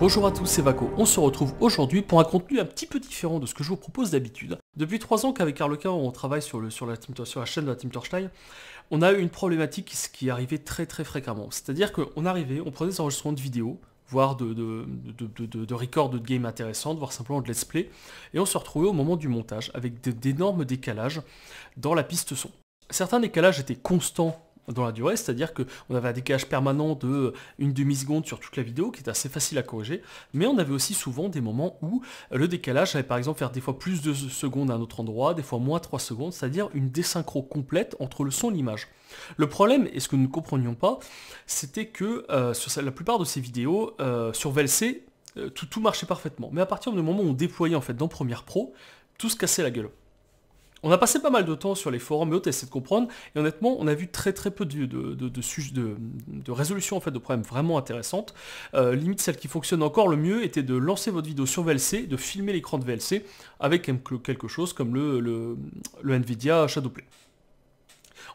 Bonjour à tous, c'est Vaco. On se retrouve aujourd'hui pour un contenu un petit peu différent de ce que je vous propose d'habitude. Depuis trois ans qu'avec Arlequin, on travaille sur, la team, la chaîne de la Team Torstein, on a eu une problématique qui, arrivait très très fréquemment. C'est-à-dire qu'on arrivait, on prenait des enregistrements de vidéos, voire de, de records de games intéressantes, voire simplement de let's play, et on se retrouvait au moment du montage avec d'énormes décalages dans la piste son. Certains décalages étaient constants dans la durée, c'est-à-dire qu'on avait un décalage permanent de euh, une demi-seconde sur toute la vidéo, qui est assez facile à corriger, mais on avait aussi souvent des moments où euh, le décalage allait par exemple faire des fois plus de secondes à un autre endroit, des fois moins 3 secondes, c'est-à-dire une désynchro complète entre le son et l'image. Le problème, et ce que nous ne comprenions pas, c'était que euh, sur la plupart de ces vidéos, sur VLC, tout, tout marchait parfaitement. Mais à partir du moment où on déployait en fait dans Premiere Pro, tout se cassait la gueule. On a passé pas mal de temps sur les forums et on a de comprendre, et honnêtement, on a vu très très peu de, de, de, résolutions en fait, de problèmes vraiment intéressantes. Euh, limite, celle qui fonctionne encore le mieux était de lancer votre vidéo sur VLC, de filmer l'écran de VLC avec quelque chose comme le, le, le NVIDIA Shadowplay.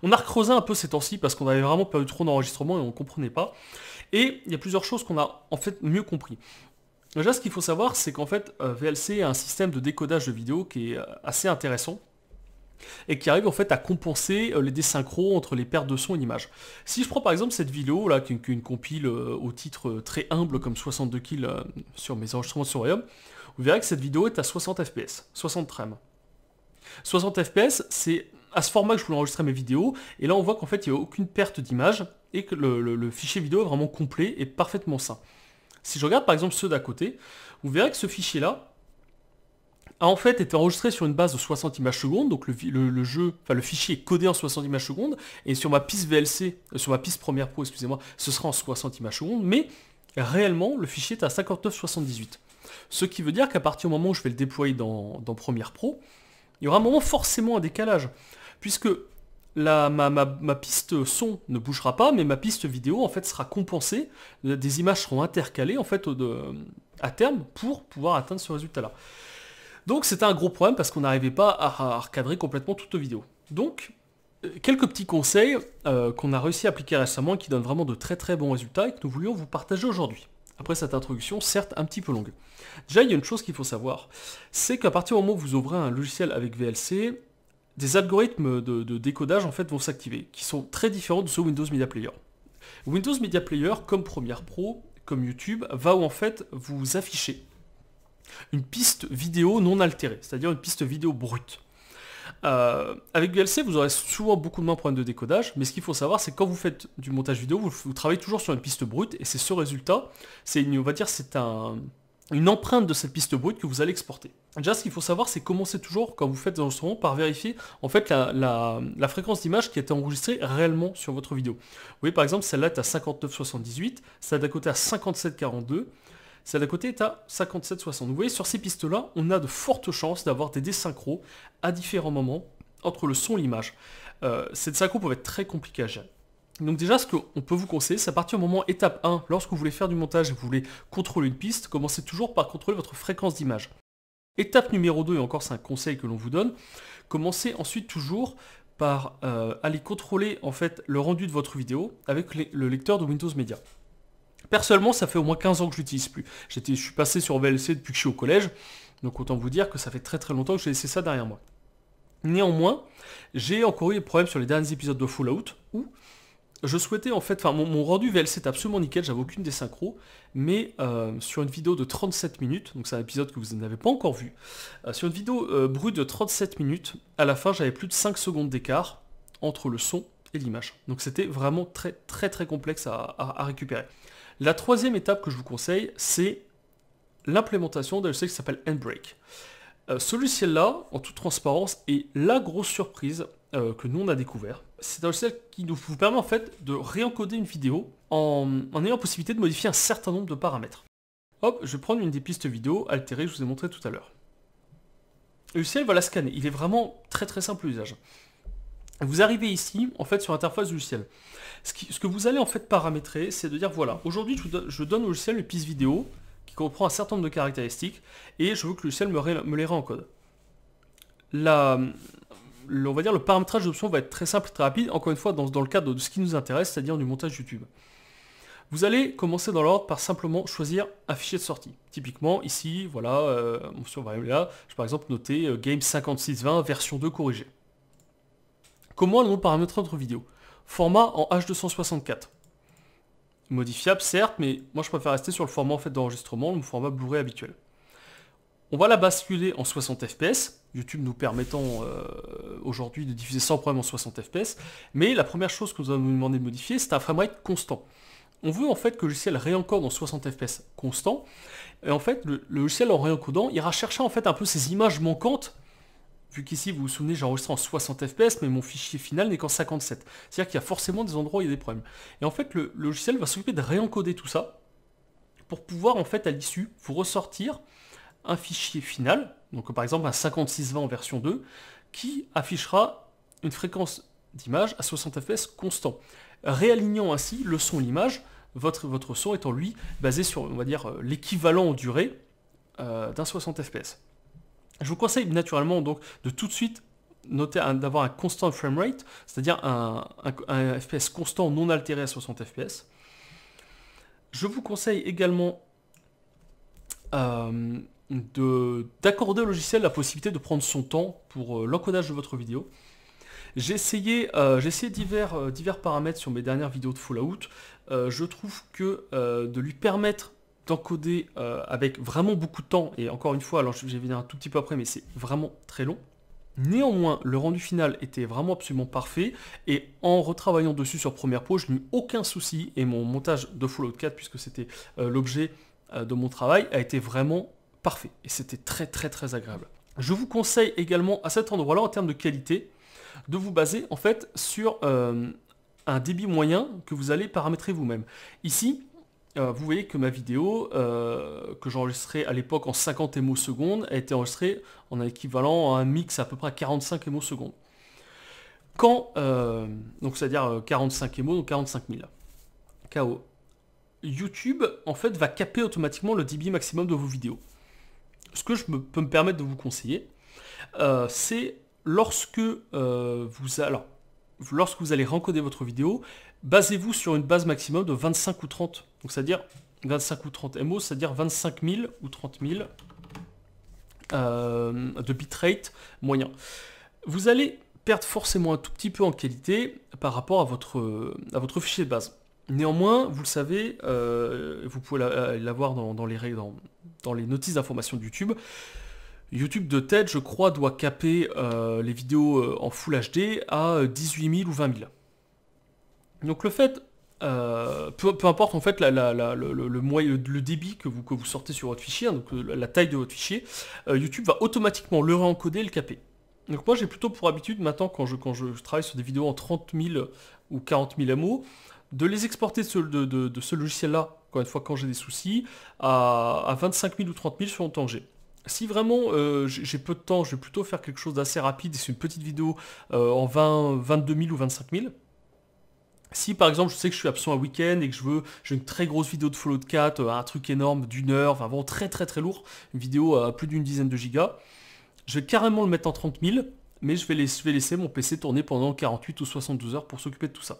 On a recreusé un peu ces temps-ci parce qu'on avait vraiment pas eu trop d'enregistrement et on ne comprenait pas. Et il y a plusieurs choses qu'on a en fait mieux compris. Déjà, ce qu'il faut savoir, c'est qu'en fait, euh, VLC a un système de décodage de vidéo qui est euh, assez intéressant et qui arrive en fait à compenser euh, les désynchros entre les pertes de son et l'image. Si je prends par exemple cette vidéo là, qui est une compile euh, au titre euh, très humble comme 62 kills sur mes enregistrements sur Royaume, vous verrez que cette vidéo est à 60 fps, 60 frames. 60 fps, c'est à ce format que je voulais enregistrer mes vidéos, et là on voit qu'en fait il n'y a aucune perte d'image, et que le, fichier vidéo est vraiment complet et parfaitement sain. Si je regarde par exemple ceux d'à côté, vous verrez que ce fichier là, a en fait été enregistré sur une base de 60 images secondes, donc le, jeu, le fichier est codé en 60 images secondes, et sur ma piste VLC, euh, sur ma piste première pro, excusez-moi, ce sera en 60 images secondes, mais réellement le fichier est à 59,78. Ce qui veut dire qu'à partir du moment où je vais le déployer dans, Premiere Pro, il y aura un moment forcément un décalage, puisque ma, piste son ne bougera pas, mais ma piste vidéo en fait sera compensée, euh, des images seront intercalées en fait à terme pour pouvoir atteindre ce résultat-là. Donc c'était un gros problème parce qu'on n'arrivait pas à, recadrer complètement toutes nos vidéos. Donc, euh, quelques petits conseils euh, qu'on a réussi à appliquer récemment et qui donnent vraiment de très très bons résultats et que nous voulions vous partager aujourd'hui. Après cette introduction, certes un petit peu longue. Déjà, il y a une chose qu'il faut savoir, c'est qu'à partir du moment où vous ouvrez un logiciel avec VLC, des algorithmes de, décodage en fait vont s'activer, qui sont très différents de ceux Windows Media Player. Windows Media Player, comme Premiere Pro, comme YouTube, va en fait vous afficher une piste vidéo non altérée, c'est-à-dire une piste vidéo brute. Euh, avec VLC, vous aurez souvent beaucoup de moins de problèmes de décodage, mais ce qu'il faut savoir, c'est quand vous faites du montage vidéo, vous, travaillez toujours sur une piste brute, et c'est ce résultat, c'est on va dire, c'est une empreinte de cette piste brute que vous allez exporter. Déjà, ce qu'il faut savoir, c'est commencer toujours, quand vous faites un enregistrements, par vérifier en fait la, la fréquence d'image qui a été enregistrée réellement sur votre vidéo. Vous voyez, par exemple, celle-là est à 59,78, celle d'à côté à 57,42, celle d'à côté est à 57-60. Vous voyez, sur ces pistes-là, on a de fortes chances d'avoir des désynchros à différents moments entre le son et l'image. Euh, ces désynchros peuvent être très compliqués à gérer. Donc déjà, ce qu'on peut vous conseiller, c'est à partir du moment étape 1, lorsque vous voulez faire du montage et vous voulez contrôler une piste, commencez toujours par contrôler votre fréquence d'image. Étape numéro 2, et encore c'est un conseil que l'on vous donne, commencez ensuite toujours par euh, aller contrôler en fait le rendu de votre vidéo avec le lecteur de Windows Media. Personnellement, ça fait au moins 15 ans que je l'utilise plus. J'étais, je suis passé sur VLC depuis que je suis au collège, donc autant vous dire que ça fait très très longtemps que j'ai laissé ça derrière moi. Néanmoins, j'ai encore eu des problèmes sur les derniers épisodes de Fallout où je souhaitais en fait, enfin mon, rendu VLC est absolument nickel, j'avais aucune des synchros, mais euh, sur une vidéo de 37 minutes, donc c'est un épisode que vous n'avez pas encore vu, euh, sur une vidéo euh, brute de 37 minutes, à la fin j'avais plus de 5 secondes d'écart entre le son et l'image. Donc c'était vraiment très très très complexe à récupérer. La troisième étape que je vous conseille, c'est l'implémentation d'un logiciel qui s'appelle Handbrake. Euh, ce logiciel-là, en toute transparence, est la grosse surprise euh, que nous on a découvert. C'est un logiciel qui nous permet en fait de réencoder une vidéo en, ayant la possibilité de modifier un certain nombre de paramètres. Hop, je vais prendre une des pistes vidéo altérées que je vous ai montré tout à l'heure. Le logiciel va la scanner. Il est vraiment très très simple l'usage. Vous arrivez ici, en fait, sur l'interface du logiciel. Ce, ce, que vous allez en fait paramétrer, c'est de dire, voilà, aujourd'hui, je, donne au logiciel une piste vidéo qui comprend un certain nombre de caractéristiques, et je veux que le logiciel me, les rend en code. La, le, on va dire le paramétrage d'options va être très simple et très rapide, encore une fois, dans, le cadre de ce qui nous intéresse, c'est-à-dire du montage YouTube. Vous allez commencer dans l'ordre par simplement choisir un fichier de sortie. Typiquement, ici, voilà, euh, sur, là, je vais par exemple noter euh, Game 5620 version 2 corrigée. Comment allons-nous paramétrer notre vidéo Format en H264. Modifiable certes, mais moi je préfère rester sur le format en fait d'enregistrement, le format Blu-ray habituel. On va la basculer en 60 fps, YouTube nous permettant euh, aujourd'hui de diffuser sans problème en 60 fps, mais la première chose que nous allons nous demander de modifier, c'est un framerate constant. On veut en fait que le logiciel réencode en 60 fps constant, et en fait le, logiciel en réencodant, ira chercher en fait un peu ces images manquantes vu qu'ici, vous vous souvenez, j'ai enregistré en 60 fps, mais mon fichier final n'est qu'en 57. C'est-à-dire qu'il y a forcément des endroits où il y a des problèmes. Et en fait, le logiciel va s'occuper de réencoder tout ça pour pouvoir, en fait, à l'issue, vous ressortir un fichier final, donc par exemple un 5620 en version 2, qui affichera une fréquence d'image à 60 fps constant, réalignant ainsi le son et l'image, votre, votre son étant lui basé sur, on va dire, euh, l'équivalent en durée euh, d'un 60 fps. Je vous conseille naturellement donc de tout de suite noter d'avoir un constant frame rate, c'est-à-dire un, FPS constant non altéré à 60 FPS. Je vous conseille également euh, d'accorder au logiciel la possibilité de prendre son temps pour euh, l'encodage de votre vidéo. J'ai essayé, euh, essayé divers, divers, paramètres sur mes dernières vidéos de Fallout. je trouve que de lui permettre d'encoder euh, avec vraiment beaucoup de temps, et encore une fois, alors je vais venir un tout petit peu après, mais c'est vraiment très long. Néanmoins, le rendu final était vraiment absolument parfait, et en retravaillant dessus sur Première Pro, je n'ai eu aucun souci, et mon montage de Fallout 4, puisque c'était euh, l'objet euh, de mon travail, a été vraiment parfait, et c'était très très très agréable. Je vous conseille également à cet endroit-là, en termes de qualité, de vous baser en fait sur un débit moyen que vous allez paramétrer vous-même. Ici, euh, vous voyez que ma vidéo, euh, que j'enregistrais à l'époque en 50 émo secondes, a été enregistrée en équivalent à un mix à peu près à 45 émo secondes. Quand, euh, donc c'est-à-dire 45 émo, donc 45 000, KO, YouTube, en fait, va caper automatiquement le débit maximum de vos vidéos. Ce que je peux me permettre de vous conseiller, c'est lorsque vous... Alors, lorsque vous allez rencoder votre vidéo, basez-vous sur une base maximum de 25 ou 30. Donc c'est-à-dire 25 ou 30 MO, c'est-à-dire 25 000 ou 30 000 euh, de bitrate moyen. Vous allez perdre forcément un tout petit peu en qualité par rapport à votre, à votre fichier de base. Néanmoins, vous le savez, euh, vous pouvez euh, l'avoir dans, les, dans, dans les notices d'information de YouTube, YouTube de tête, je crois, doit caper euh, les vidéos euh, en Full HD à 18 euh, 000 ou 20 000. Donc le fait, peu, importe en fait le, débit que vous, sortez sur votre fichier, hein, donc la taille de votre fichier, YouTube va automatiquement le réencoder et le caper. Donc moi j'ai plutôt pour habitude maintenant quand je, travaille sur des vidéos en 30 000 ou 40 000 MO, de les exporter de ce, logiciel-là, encore une fois quand j'ai des soucis, à, à 25 000 ou 30 000 sur mon temps que j'ai si vraiment euh, j'ai peu de temps, je vais plutôt faire quelque chose d'assez rapide, c'est une petite vidéo euh, en 20, 22 000 ou 25 000. Si par exemple je sais que je suis absent un week-end et que je veux, j'ai une très grosse vidéo de de 4, euh, un truc énorme d'une heure, enfin vraiment très très très lourd, une vidéo à plus d'une dizaine de gigas, je vais carrément le mettre en 30 000, mais je vais, laisser, mon PC tourner pendant 48 ou 72 heures pour s'occuper de tout ça.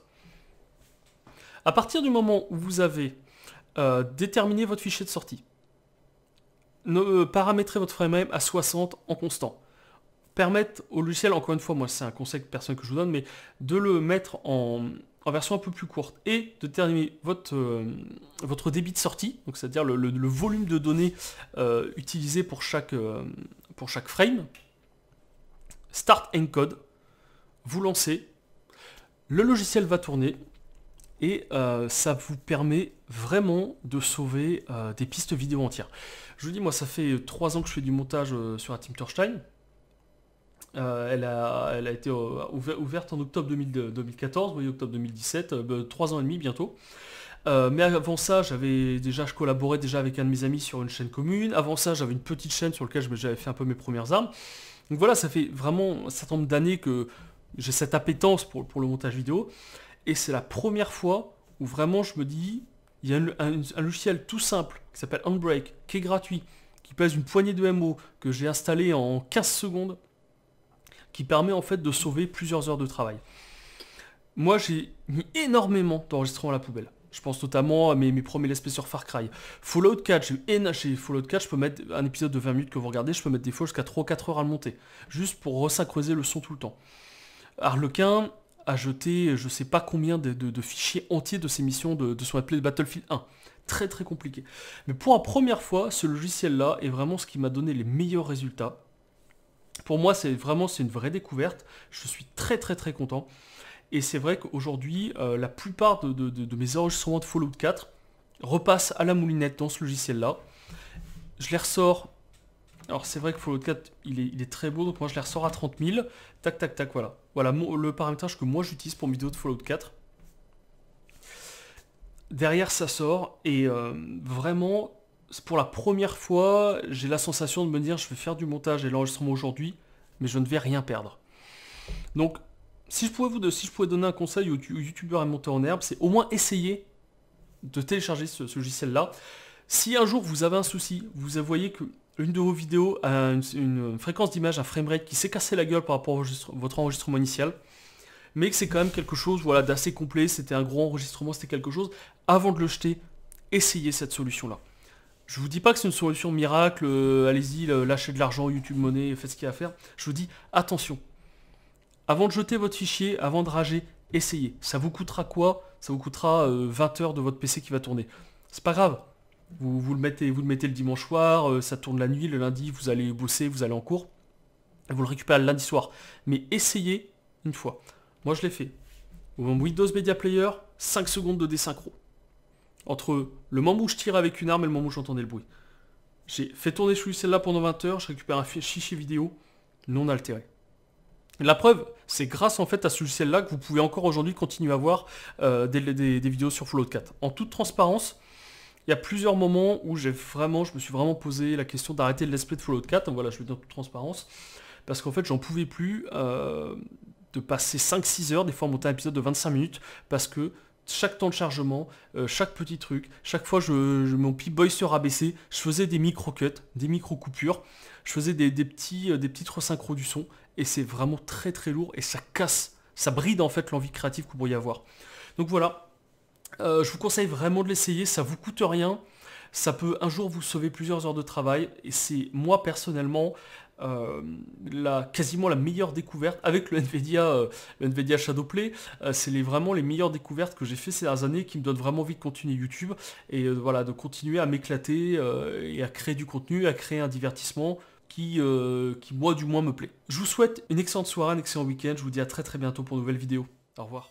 À partir du moment où vous avez déterminé votre fichier de sortie, paramétrer euh, paramétrez votre frame à 60 en constant. Permettre au logiciel, encore une fois, moi c'est un conseil de personne que je vous donne, mais de le mettre en, version un peu plus courte et de terminer votre, euh, votre débit de sortie, donc c'est-à-dire le, volume de données euh, utilisé pour chaque, euh, pour chaque frame. Start encode, vous lancez, le logiciel va tourner, et euh, ça vous permet vraiment de sauver euh, des pistes vidéo entières. Je vous dis, moi ça fait trois ans que je fais du montage euh, sur un Team Turstein. Elle a, elle, a, été ouverte en octobre 2014, oui, octobre 2017, 3 ben, ans et demi bientôt. mais avant ça, j'avais déjà, je collaborais déjà avec un de mes amis sur une chaîne commune. Avant ça, j'avais une petite chaîne sur laquelle j'avais fait un peu mes premières armes. Donc voilà, ça fait vraiment un certain nombre d'années que j'ai cette appétence pour, le montage vidéo. Et c'est la première fois où vraiment je me dis, il y a un, logiciel tout simple qui s'appelle Unbreak, qui est gratuit, qui pèse une poignée de MO, que j'ai installé en 15 secondes, qui permet en fait de sauver plusieurs heures de travail. Moi j'ai mis énormément d'enregistrements à la poubelle. Je pense notamment à mes, premiers l'espèce sur Far Cry. Fallout 4, j'ai eu chez Fallout 4, je peux mettre un épisode de 20 minutes que vous regardez, je peux mettre des fois jusqu'à 3 4 heures à le monter, juste pour resynchroniser le son tout le temps. Harlequin, à jeter euh, je sais pas combien de, fichiers entiers de ces missions de, son ce Battlefield 1. Très très compliqué. Mais pour la première fois, ce logiciel-là est vraiment ce qui m'a donné les meilleurs résultats. Pour moi, c'est vraiment c'est une vraie découverte. Je suis très très très content. Et c'est vrai qu'aujourd'hui, euh, la plupart de, de, de, de mes enregistrements de Fallout 4 repassent à la moulinette dans ce logiciel-là. Je les ressors alors c'est vrai que Fallout 4, il est, il est, très beau, donc moi je les ressors à 30 000. Tac, tac, tac, voilà. Voilà le paramétrage que moi j'utilise pour mes vidéos de Fallout 4. Derrière, ça sort, et euh, vraiment, pour la première fois, j'ai la sensation de me dire, je vais faire du montage et l'enregistrement aujourd'hui, mais je ne vais rien perdre. Donc, si je pouvais, vous, si je pouvais donner un conseil aux, youtubeurs et monteurs en herbe, c'est au moins essayer de télécharger ce, ce logiciel-là. Si un jour vous avez un souci, vous voyez que une de vos vidéos a une, fréquence d'image, un framerate qui s'est cassé la gueule par rapport à votre enregistrement initial, mais que c'est quand même quelque chose voilà, d'assez complet, c'était un gros enregistrement, c'était quelque chose. Avant de le jeter, essayez cette solution-là. Je vous dis pas que c'est une solution miracle, euh, allez-y, lâchez de l'argent, YouTube monnaie, faites ce qu'il y a à faire. Je vous dis, attention. Avant de jeter votre fichier, avant de rager, essayez. Ça vous coûtera quoi Ça vous coûtera 20 euh, heures de votre PC qui va tourner. C'est pas grave, vous, le mettez, vous le mettez le dimanche soir, euh, ça tourne la nuit, le lundi, vous allez bosser, vous allez en cours. vous le récupérez le lundi soir. Mais essayez une fois. Moi, je l'ai fait. Windows Media Player, 5 secondes de désynchro. Entre le moment où je tire avec une arme et le moment où j'entendais le bruit. J'ai fait tourner celui-là pendant 20 heures, je récupère un fichier vidéo non altéré. La preuve, c'est grâce en fait à celui-là que vous pouvez encore aujourd'hui continuer à voir euh, des, des, vidéos sur Fallout 4. En toute transparence, il y a plusieurs moments où j'ai vraiment, je me suis vraiment posé la question d'arrêter le let's play de Fallout 4, voilà, je vais dans toute transparence, parce qu'en fait, j'en pouvais plus euh, de passer 5-6 heures, des fois monter un épisode de 25 minutes, parce que chaque temps de chargement, euh, chaque petit truc, chaque fois je, mon pis boy se rabaissait, je faisais des micro-cuts, des micro-coupures, je faisais des, petits, euh, des petites du son, et c'est vraiment très très lourd, et ça casse, ça bride en fait l'envie créative qu'on pourrait y avoir. Donc voilà, euh, je vous conseille vraiment de l'essayer, ça vous coûte rien. Ça peut un jour vous sauver plusieurs heures de travail. Et c'est moi personnellement euh, la, quasiment la meilleure découverte avec le Nvidia, euh, le Nvidia Shadowplay. c'est les, vraiment les meilleures découvertes que j'ai fait ces dernières années qui me donnent vraiment envie de continuer YouTube et voilà de continuer à m'éclater et à créer du contenu, à créer un divertissement. Qui, qui moi du moins me plaît. Je vous souhaite une excellente soirée, un excellent week-end, je vous dis à très très bientôt pour une nouvelle vidéo. Au revoir.